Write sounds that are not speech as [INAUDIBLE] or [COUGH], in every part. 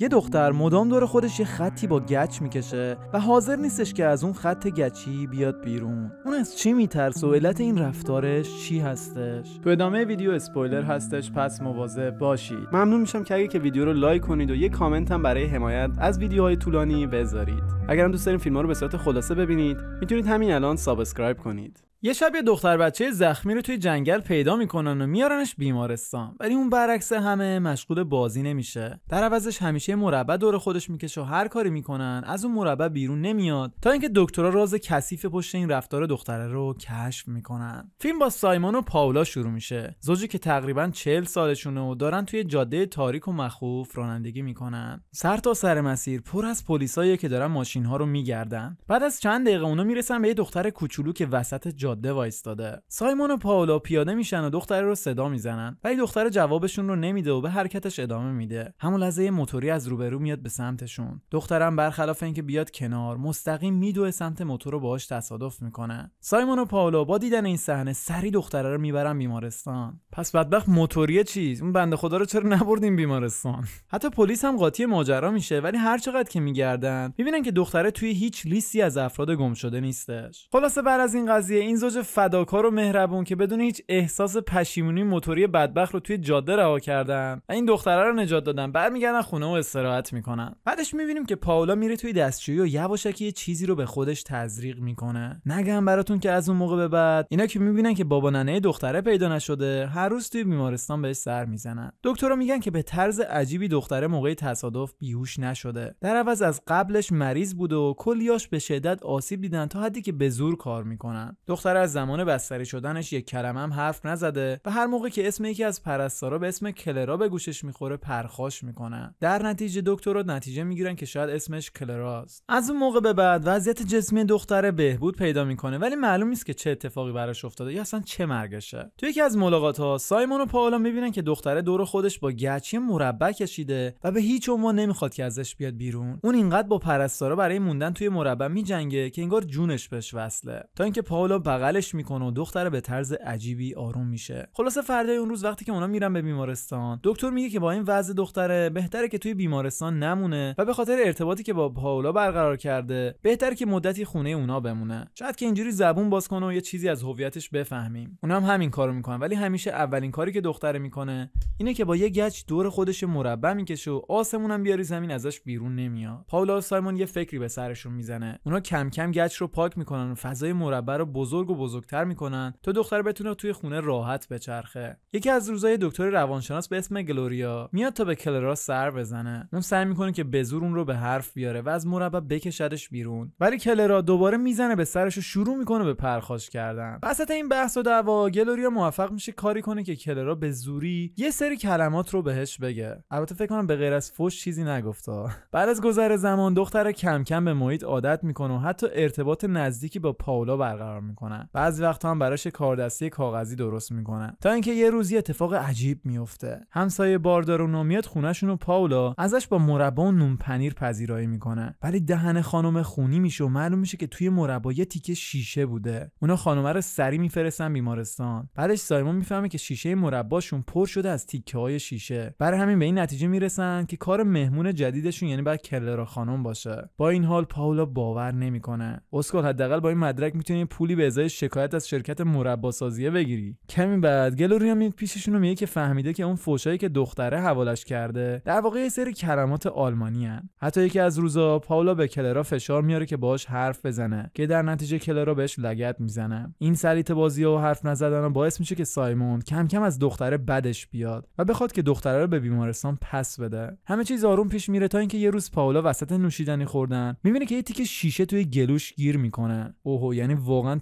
یه دختر مدام دور خودش یه خطی با گچ میکشه و حاضر نیستش که از اون خط گچی بیاد بیرون اون از چی میترسه و علت این رفتارش چی هستش تو ادامه ویدیو اسپویلر هستش پس مواظب باشید ممنون میشم که اگه که ویدیو رو لایک کنید و یه کامنت هم برای حمایت از ویدیوهای طولانی بذارید هم دوست دارین ها رو به صورت خلاصه ببینید میتونید همین الان سابسکرایب کنید یه شب یه دختر بچه زخمی رو توی جنگل پیدا میکنن و میارنش بیمارستان ولی اون برعکس همه مشغول بازی نمیشه در عوضش همیشه مربع دور خودش میکشه و هر کاری میکنن از اون مربع بیرون نمیاد تا اینکه دکترها راز کثیف پشت این رفتار دختره رو کشف میکنن فیلم با سایمون و پاولا شروع میشه زوجی که تقریبا 40 سالشونه و دارن توی جاده تاریک و مخوف رانندگی میکنن سر سر مسیر پر از پلیسایی که دارن ماشین رو میگردن بعد از چند دقیقه اونا میرسن به یه دختر کوچولو که وسط جاده وایستاده سایمون و پائولا پیاده میشن و دختره رو صدا میزنن ولی دختره جوابشون رو نمیده و به حرکتش ادامه میده همون لحظه موتوری از روبرو میاد به سمتشون دخترم برخلاف اینکه بیاد کنار مستقیم میدوه سمت موتور رو باهاش تصادف میکنه سایمون و پائولا با دیدن این صحنه سری دختره رو میبرن بیمارستان پس بدبخت موتوریه چیز اون بنده خدا رو چرا نبردیم بیمارستان حتی پلیس هم قاطی ماجرا میشه ولی هر چقدر که میگردن میبینن که دختره توی هیچ لیستی از افراد گم شده نیستش خلاصه بعد از این قضیه این زوج فداکار و مهربون که بدون هیچ احساس پشیمونی موتوری بدبخ رو توی جاده رها کردن و این دختره رو نجات دادن برمیگردن خونه و استراحت میکنن بعدش میبینیم که پاولا میره توی دستشویی و یواشکی یه چیزی رو به خودش تزریق میکنه نگم براتون که از اون موقع به بعد اینا که میبینن که بابا ننه دختره پیدا نشده هر روز توی بیمارستان بهش سر میزنن دکترا میگن که به طرز عجیبی دختره موقع تصادف بیهوش نشده در عوض از قبلش مریض بوده و کلیاش به شدت آسیب دیدن تا حدی که به زور کار میکنن از زمان بستری شدنش یک کلمه هم حرف نزده و هر موقع که اسم یکی از پرستارا به اسم کلرا به گوشش میخوره پرخاش میکنن در نتیجه دکترها نتیجه میگیرن که شاید اسمش کلراست از اون موقع به بعد وضعیت جسمی دختره بهبود پیدا میکنه ولی معلوم نیست که چه اتفاقی براش افتاده یا اصلا چه مرگشه توی یکی از ملاقات ها سایمون و پاولا میبینن که دختره دور خودش با گچی مربع کشیده و به هیچ عنوان نمیخواد که ازش بیاد بیرون اون اینقدر با پرستارا برای موندن توی مربع میجنگه که انگار جونش بهش وصله تا اینکه پاولا بغلش میکنه و دختره به طرز عجیبی آروم میشه خلاصه فردای اون روز وقتی که اونا میرن به بیمارستان دکتر میگه که با این وضع دختره بهتره که توی بیمارستان نمونه و به خاطر ارتباطی که با پاولا برقرار کرده بهتره که مدتی خونه اونا بمونه شاید که اینجوری زبون باز کنه و یه چیزی از هویتش بفهمیم اونا هم همین کارو میکنن ولی همیشه اولین کاری که دختره میکنه اینه که با یه گچ دور خودش مربع میکشه و آسمونم بیاری زمین ازش بیرون نمیاد پاولا و سایمون یه فکری به سرشون میزنه اونا کم کم گچ رو پاک میکنن و فضای مربع رو بزرگ بزرگ بزرگتر میکنن تا دختر بتونه توی خونه راحت بچرخه یکی از روزای دکتر روانشناس به اسم گلوریا میاد تا به کلرا سر بزنه اون سعی میکنه که به زور اون رو به حرف بیاره و از مربع بکشدش بیرون ولی کلرا دوباره میزنه به سرش و شروع میکنه به پرخاش کردن وسط این بحث و دعوا گلوریا موفق میشه کاری کنه که کلرا به زوری یه سری کلمات رو بهش بگه البته فکر کنم به غیر از فوش چیزی نگفته بعد از گذر زمان دختر کم کم به محیط عادت میکنه و حتی ارتباط نزدیکی با پاولا برقرار میکنه میکنن بعضی وقت هم براش کاردستی کاغذی درست میکنن تا اینکه یه روزی اتفاق عجیب میفته همسایه باردارونو میاد خونشون و پاولا ازش با مربا و نون پنیر پذیرایی میکنن ولی دهن خانم خونی میشه و معلوم میشه که توی مربا یه تیکه شیشه بوده اونا خانم رو سری میفرستن بیمارستان بعدش سایمون میفهمه که شیشه مرباشون پر شده از تیکه های شیشه برای همین به این نتیجه میرسن که کار مهمون جدیدشون یعنی بعد کلرا خانم باشه با این حال پاولا باور نمیکنه اسکل حداقل با این مدرک میتونه پولی به شکایت از شرکت مرباسازیه بگیری کمی بعد گلوریا میاد پیششون میگه که فهمیده که اون فوشایی که دختره حوالش کرده در واقع یه سری کرمات آلمانی حتی یکی از روزا پاولا به کلرا فشار میاره که باهاش حرف بزنه که در نتیجه کلرا بهش لگت میزنه این سریت بازی و حرف نزدن باعث میشه که سایمون کم کم از دختره بدش بیاد و بخواد که دختره رو به بیمارستان پس بده همه چیز آروم پیش میره تا اینکه یه روز پاولا وسط نوشیدنی خوردن میبینه که یه تیکه شیشه توی گلوش گیر میکنه اوه یعنی واقعا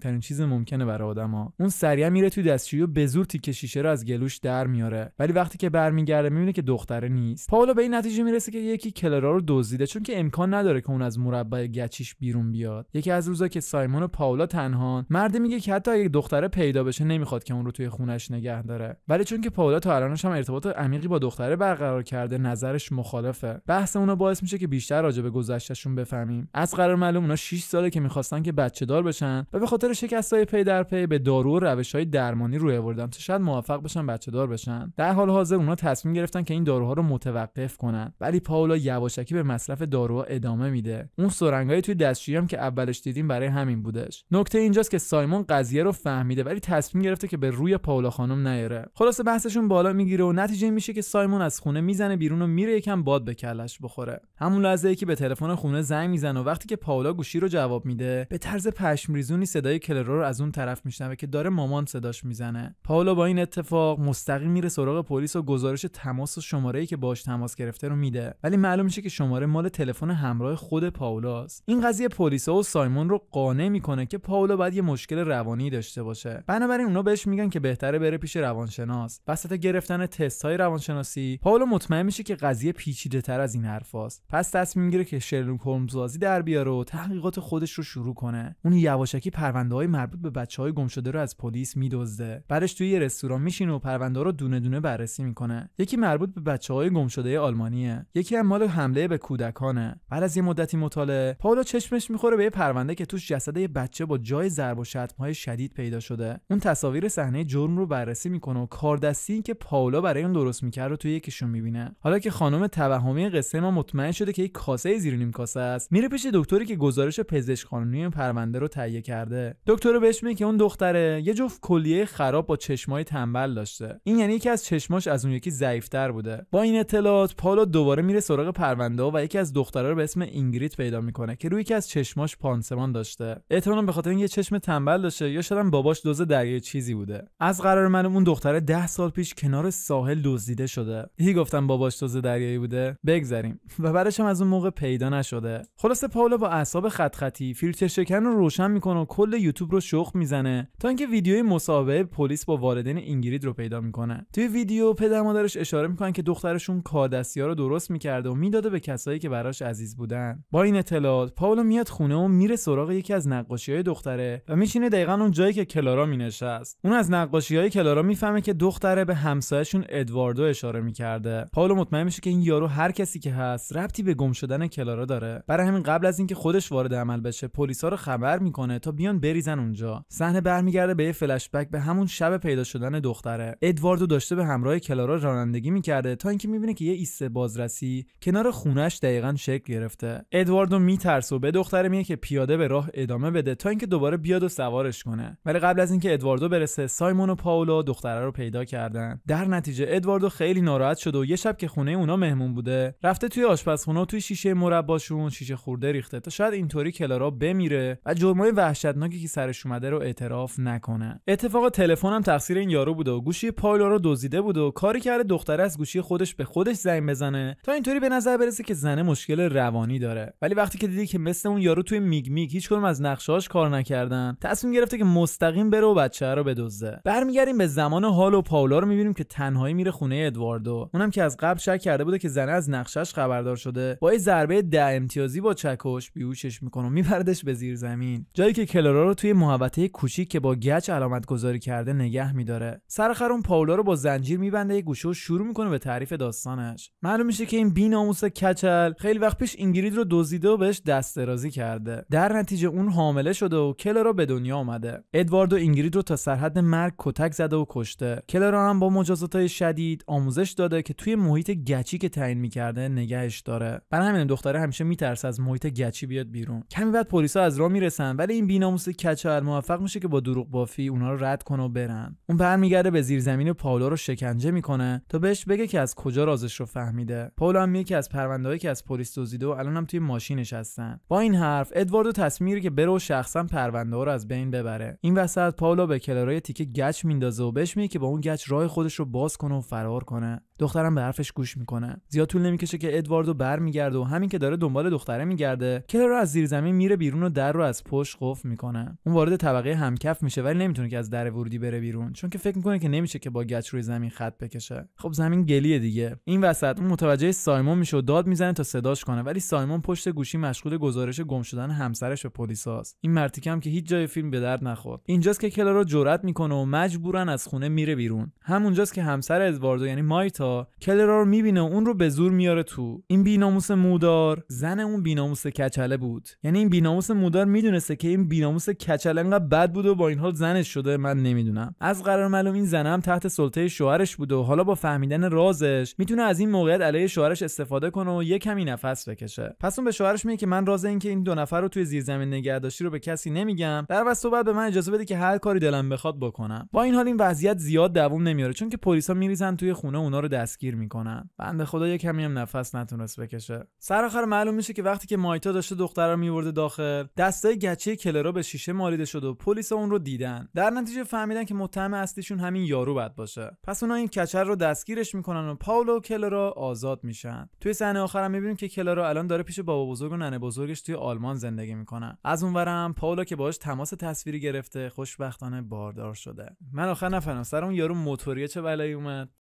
ترین چیز ممکنه برای آدما اون سریع میره توی دستشویی و به زور تیکه شیشه رو از گلوش در میاره ولی وقتی که برمیگرده میبینه که دختره نیست پاولو به این نتیجه میرسه که یکی کلرا رو دزدیده چون که امکان نداره که اون از مربع گچیش بیرون بیاد یکی از روزا که سایمون و پاولا تنها مرد میگه که حتی اگه دختره پیدا بشه نمیخواد که اون رو توی خونش نگه داره ولی چون که پاولا تا الانش هم ارتباط عمیقی با دختره برقرار کرده نظرش مخالفه بحث اونا باعث میشه که بیشتر راجع به گذشتهشون بفهمیم از قرار معلوم اونا 6 ساله که میخواستن که بچه دار بشن و خاطر شکست های پی در پی به دارو و روش های درمانی روی آوردن تا شاید موفق بشن بچه دار بشن در حال حاضر اونا تصمیم گرفتن که این داروها رو متوقف کنن ولی پاولا یواشکی به مصرف داروها ادامه میده اون سرنگای توی دستشویی هم که اولش دیدیم برای همین بودش نکته اینجاست که سایمون قضیه رو فهمیده ولی تصمیم گرفته که به روی پاولا خانم نیاره خلاصه بحثشون بالا میگیره و نتیجه میشه که سایمون از خونه میزنه بیرون و میره یکم باد به کلش بخوره همون لحظه که به تلفن خونه زنگ میزنه و وقتی که پاولا گوشی رو جواب میده به طرز پشمریزونی صدای کلرو رو از اون طرف میشنوه که داره مامان صداش میزنه پاولو با این اتفاق مستقیم میره سراغ پلیس و گزارش تماس و شماره ای که باش تماس گرفته رو میده ولی معلوم میشه که شماره مال تلفن همراه خود است. این قضیه پلیس و سایمون رو قانع میکنه که پاولو بعد یه مشکل روانی داشته باشه بنابراین اونا بهش میگن که بهتره بره پیش روانشناس وسط گرفتن تست های روانشناسی پاولو مطمئن میشه که قضیه پیچیده تر از این حرفاست پس تصمیم میگیره که شرلوک هولمز در بیاره و تحقیقات خودش رو شروع کنه اون یواشکی پرونده مربوط به بچه های گم شده رو از پلیس میدزده بعدش توی یه رستوران میشینه و پرونده رو دونه دونه بررسی میکنه یکی مربوط به بچه های گم شده آلمانیه یکی هم مال حمله به کودکانه بعد از یه مدتی مطالعه پاولو چشمش میخوره به یه پرونده که توش جسد یه بچه با جای ضرب و های شدید پیدا شده اون تصاویر صحنه جرم رو بررسی میکنه و کاردستی که پاولا برای اون درست میکرد رو توی یکیشون میبینه حالا که خانم توهمی قصه ما مطمئن شده که یک کاسه زیر کاسه است میره پیش دکتری که گزارش پزشک قانونی پرونده رو تهیه کرده کرده دکتر بهش میگه که اون دختره یه جفت کلیه خراب با چشمای تنبل داشته این یعنی یکی از چشماش از اون یکی ضعیفتر بوده با این اطلاعات پالو دوباره میره سراغ پرونده و یکی از دخترها رو به اسم اینگریت پیدا میکنه که روی یکی از چشماش پانسمان داشته احتمالاً به خاطر اینکه چشم تنبل داشته یا شاید باباش دوز دریای چیزی بوده از قرار من اون دختره 10 سال پیش کنار ساحل دزدیده شده هی گفتم باباش دوز دریایی بوده بگذریم [LAUGHS] و بعدش از اون موقع پیدا نشده خلاصه پاولو با اعصاب خط خطی فیلتر شکن رو روشن میکنه و کل یوتیوب رو شخ میزنه تا اینکه ویدیوی مسابقه پلیس با والدین اینگرید رو پیدا میکنه توی ویدیو پدر مادرش اشاره میکنن که دخترشون کاردستی ها رو درست میکرده و میداده به کسایی که براش عزیز بودن با این اطلاعات پاولو میاد خونه و میره سراغ یکی از نقاشی های دختره و میشینه دقیقا اون جایی که کلارا مینشست اون از نقاشی های کلارا میفهمه که دختره به همسایشون ادواردو اشاره میکرده پاولو مطمئن میشه که این یارو هر کسی که هست ربطی به گم شدن کلارا داره برای همین قبل از اینکه خودش وارد عمل بشه پلیسا رو خبر میکنه تا میان بریزن اونجا صحنه برمیگرده به یه بک به همون شب پیدا شدن دختره ادواردو داشته به همراه کلارا رانندگی میکرده تا اینکه میبینه که یه ایسه بازرسی کنار خونش دقیقا شکل گرفته ادواردو میترسه و به دختره میگه که پیاده به راه ادامه بده تا اینکه دوباره بیاد و سوارش کنه ولی قبل از اینکه ادواردو برسه سایمون و پاولو دختره رو پیدا کردن در نتیجه ادواردو خیلی ناراحت شده و یه شب که خونه اونا مهمون بوده رفته توی آشپزخونه و توی شیشه مرباشون شیشه خورده ریخته تا شاید اینطوری کلارا بمیره و جرمای وحشت وحشتناکی که سرش اومده رو اعتراف نکنن اتفاق هم تقصیر این یارو بوده و گوشی پایلو رو دزدیده بوده. و کاری کرده دختره از گوشی خودش به خودش زنگ بزنه تا اینطوری به نظر برسه که زنه مشکل روانی داره ولی وقتی که دیدی که مثل اون یارو توی میگ میگ هیچکدوم از نقشه‌هاش کار نکردن تصمیم گرفته که مستقیم بره و بچه رو بدزده برمیگردیم به زمان حال و پاولا رو میبینیم که تنهایی میره خونه ادواردو اونم که از قبل شک کرده بوده که زنه از نقشش خبردار شده با یه ضربه ده امتیازی با چکش بیهوشش میکنه و میبردش به زیر زمین جایی که کلارا رو توی محوطه کوچیک که با گچ علامت گذاری کرده نگه میداره سرخرون اون پاولا رو با زنجیر میبنده یه گوشه و شروع میکنه به تعریف داستانش معلوم میشه که این بیناموس کچل خیلی وقت پیش اینگرید رو دزدیده و بهش دست درازی کرده در نتیجه اون حامله شده و کلارا به دنیا آمده ادوارد و اینگرید رو تا سرحد مرگ کتک زده و کشته کلارا هم با مجازات شدید آموزش داده که توی محیط گچی که تعیین میکرده نگهش داره برای همین دختره همیشه میترسه از محیط گچی بیاد بیرون کمی بعد پلیسا از راه میرسن ولی این موسی کچل موفق میشه که با دروغ بافی اونا رو رد کنه و برن اون برمیگرده به زیر زمین پاولو رو شکنجه میکنه تا بهش بگه که از کجا رازش رو فهمیده پاولو هم یکی از پروندههایی که از پلیس دزیده و الان هم توی ماشینش هستن با این حرف ادواردو تصمیر که بره و شخصا پرونده ها رو از بین ببره این وسط پاولو به کلارای تیکه گچ میندازه و بهش میگه که با اون گچ راه خودش رو باز کنه و فرار کنه دخترم به حرفش گوش میکنه زیاد طول نمیکشه که ادواردو برمیگرده و همین که داره دنبال دختره میگرده کلارا از زیر زمین میره بیرون و در رو از پشت قفل میکنه اون وارد طبقه همکف میشه ولی نمیتونه که از در ورودی بره بیرون چون که فکر میکنه که نمیشه که با گچ روی زمین خط بکشه خب زمین گلیه دیگه این وسط اون متوجه سایمون میشه و داد میزنه تا صداش کنه ولی سایمون پشت گوشی مشغول گزارش گم شدن همسرش به پلیساست این مرتیکه هم که هیچ جای فیلم به درد نخورد اینجاست که کلارا جرأت میکنه و مجبورن از خونه میره بیرون همونجاست که همسر ادواردو یعنی مایتا کلرا رو میبینه اون رو به زور میاره تو این بیناموس مودار زن اون بیناموس کچله بود یعنی این بیناموس مودار میدونسته که این بیناموس کچله انقدر بد بوده و با این حال زنش شده من نمیدونم از قرار معلوم این زنه هم تحت سلطه شوهرش بوده. و حالا با فهمیدن رازش میتونه از این موقعیت علیه شوهرش استفاده کنه و یه کمی نفس بکشه پس اون به شوهرش میگه که من راز اینکه این دو نفر رو توی زیر زمین نگهداری رو به کسی نمیگم در وسط بعد به من اجازه بده که هر کاری دلم بخواد بکنم با این حال این وضعیت زیاد دووم نمیاره چون که پلیسا میریزن توی خونه اونا رو دستگیر میکنن بنده خدا یه کمی هم نفس نتونست بکشه سر آخر معلوم میشه که وقتی که مایتا داشته دختر رو میورده داخل دستای گچه کلرا به شیشه مالیده شد و پلیس اون رو دیدن در نتیجه فهمیدن که متهم اصلیشون همین یارو بد باشه پس اونا این کچر رو دستگیرش میکنن و پاولو و کلرا آزاد میشن توی صحنه آخرم میبینیم که کلرا الان داره پیش بابا بزرگ و ننه بزرگش توی آلمان زندگی میکنن از اونورم پاولو که باهاش تماس تصویری گرفته خوشبختانه باردار شده من آخر نفهمم سر اون یارو موتوریه چه بلایی اومد